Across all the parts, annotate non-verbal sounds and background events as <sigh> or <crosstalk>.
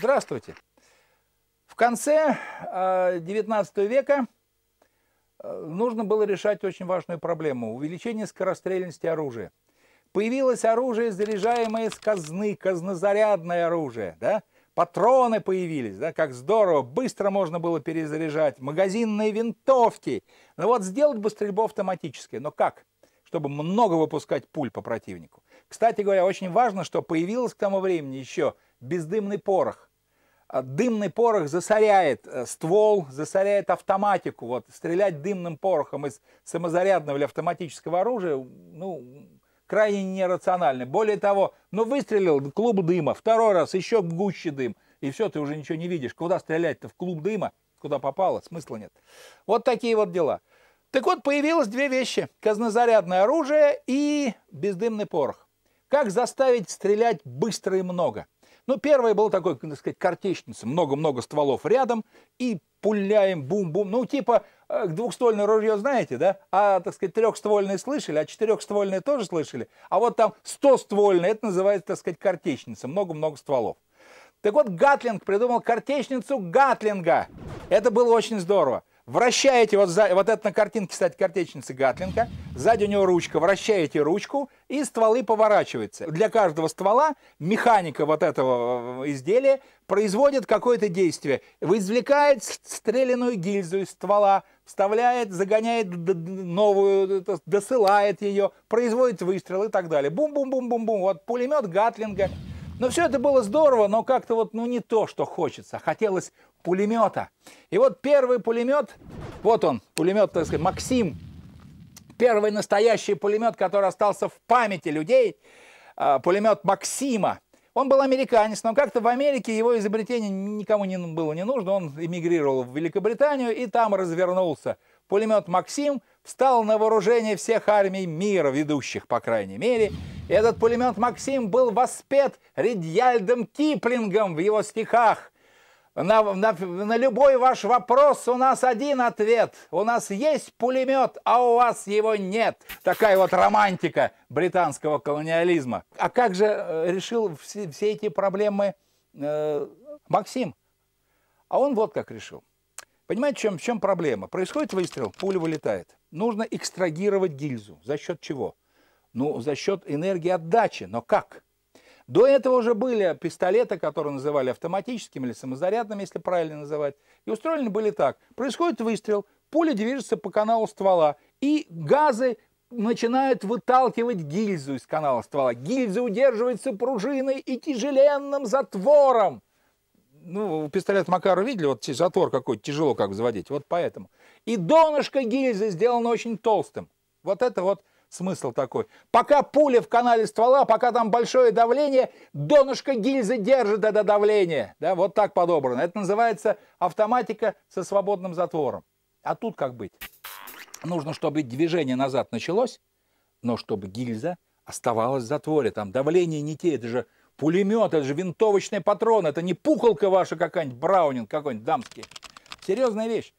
Здравствуйте. В конце XIX э, века э, нужно было решать очень важную проблему – увеличение скорострельности оружия. Появилось оружие, заряжаемое с казны, казнозарядное оружие, да? Патроны появились, да, как здорово, быстро можно было перезаряжать, магазинные винтовки. Ну вот сделать бы стрельбу автоматически, но как? Чтобы много выпускать пуль по противнику. Кстати говоря, очень важно, что появилось к тому времени еще бездымный порох. А дымный порох засоряет э, ствол, засоряет автоматику. Вот. Стрелять дымным порохом из самозарядного или автоматического оружия ну, крайне нерационально. Более того, ну выстрелил клуб дыма, второй раз еще гуще дым, и все, ты уже ничего не видишь. Куда стрелять-то в клуб дыма? Куда попало? Смысла нет. Вот такие вот дела. Так вот, появилось две вещи. Казнозарядное оружие и бездымный порох. Как заставить стрелять быстро и много? Ну, первое было такое, так сказать, картечница. Много-много стволов рядом и пуляем, бум-бум. Ну, типа э, двухствольное ружье знаете, да? А, так сказать, трехствольное слышали, а четырехствольное тоже слышали. А вот там стоствольное, это называется, так сказать, картечница. Много-много стволов. Так вот, Гатлинг придумал картечницу Гатлинга. Это было очень здорово вращаете, вот, за, вот это на картинке, кстати, картечницы Гатлинка, сзади у него ручка, вращаете ручку, и стволы поворачиваются. Для каждого ствола механика вот этого э, изделия производит какое-то действие. Извлекает стреляную гильзу из ствола, вставляет, загоняет новую, досылает ее, производит выстрел и так далее. Бум-бум-бум-бум-бум. Вот пулемет Гатлинга – но ну, все это было здорово, но как-то вот ну, не то, что хочется. Хотелось пулемета. И вот первый пулемет, вот он, пулемет, так сказать, Максим. Первый настоящий пулемет, который остался в памяти людей, а, пулемет Максима. Он был американец, но как-то в Америке его изобретение никому не было не нужно. Он эмигрировал в Великобританию и там развернулся. Пулемет «Максим» стал на вооружение всех армий мира, ведущих, по крайней мере, и этот пулемет «Максим» был воспет Редьяльдом Киплингом в его стихах. На, на, на любой ваш вопрос у нас один ответ. У нас есть пулемет, а у вас его нет. Такая вот романтика британского колониализма. А как же э, решил все, все эти проблемы э, Максим? А он вот как решил. Понимаете, в чем, в чем проблема? Происходит выстрел, пуля вылетает нужно экстрагировать гильзу. За счет чего? Ну, за счет энергии отдачи. Но как? До этого уже были пистолеты, которые называли автоматическими или самозарядными, если правильно называть. И устроены были так. Происходит выстрел, пуля движется по каналу ствола, и газы начинают выталкивать гильзу из канала ствола. Гильза удерживается пружиной и тяжеленным затвором. Ну, пистолет Макару видели, вот затвор какой-то тяжело как заводить. Вот поэтому. И донышко гильзы сделано очень толстым. Вот это вот смысл такой. Пока пуля в канале ствола, пока там большое давление, донышко гильзы держит это давление. Да, вот так подобрано. Это называется автоматика со свободным затвором. А тут как быть? Нужно, чтобы движение назад началось, но чтобы гильза оставалась в затворе. Там давление не те, это же пулемет, это же винтовочный патрон, это не пухолка ваша какая-нибудь, браунинг какой-нибудь дамский. Серьезная вещь.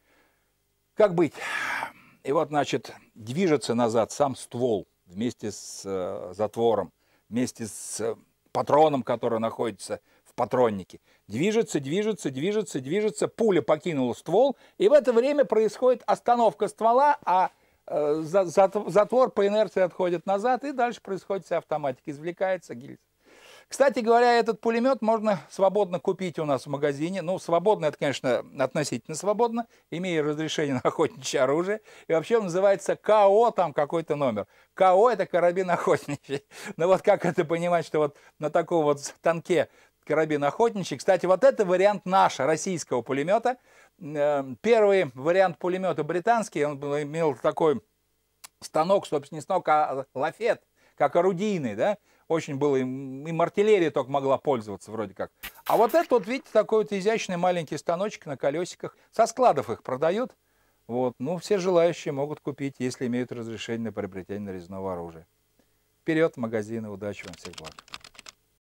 Как быть? И вот, значит, движется назад сам ствол вместе с э, затвором, вместе с э, патроном, который находится в патроннике. Движется, движется, движется, движется. Пуля покинула ствол, и в это время происходит остановка ствола, а э, затвор по инерции отходит назад, и дальше происходит вся автоматика. Извлекается гильза. Кстати говоря, этот пулемет можно свободно купить у нас в магазине. Ну, свободно, это, конечно, относительно свободно, имея разрешение на охотничье оружие. И вообще он называется КО, там какой-то номер. КО – это карабин охотничий. <laughs> Но ну, вот как это понимать, что вот на таком вот танке карабин охотничий. Кстати, вот это вариант наш, российского пулемета. Э, первый вариант пулемета британский, он имел такой станок, собственно, не станок, а лафет как орудийный, да, очень было, им, им артиллерия только могла пользоваться вроде как. А вот этот вот, видите, такой вот изящный маленький станочек на колесиках, со складов их продают, вот, ну, все желающие могут купить, если имеют разрешение на приобретение нарезного оружия. Вперед, магазины, удачи вам, всех благ.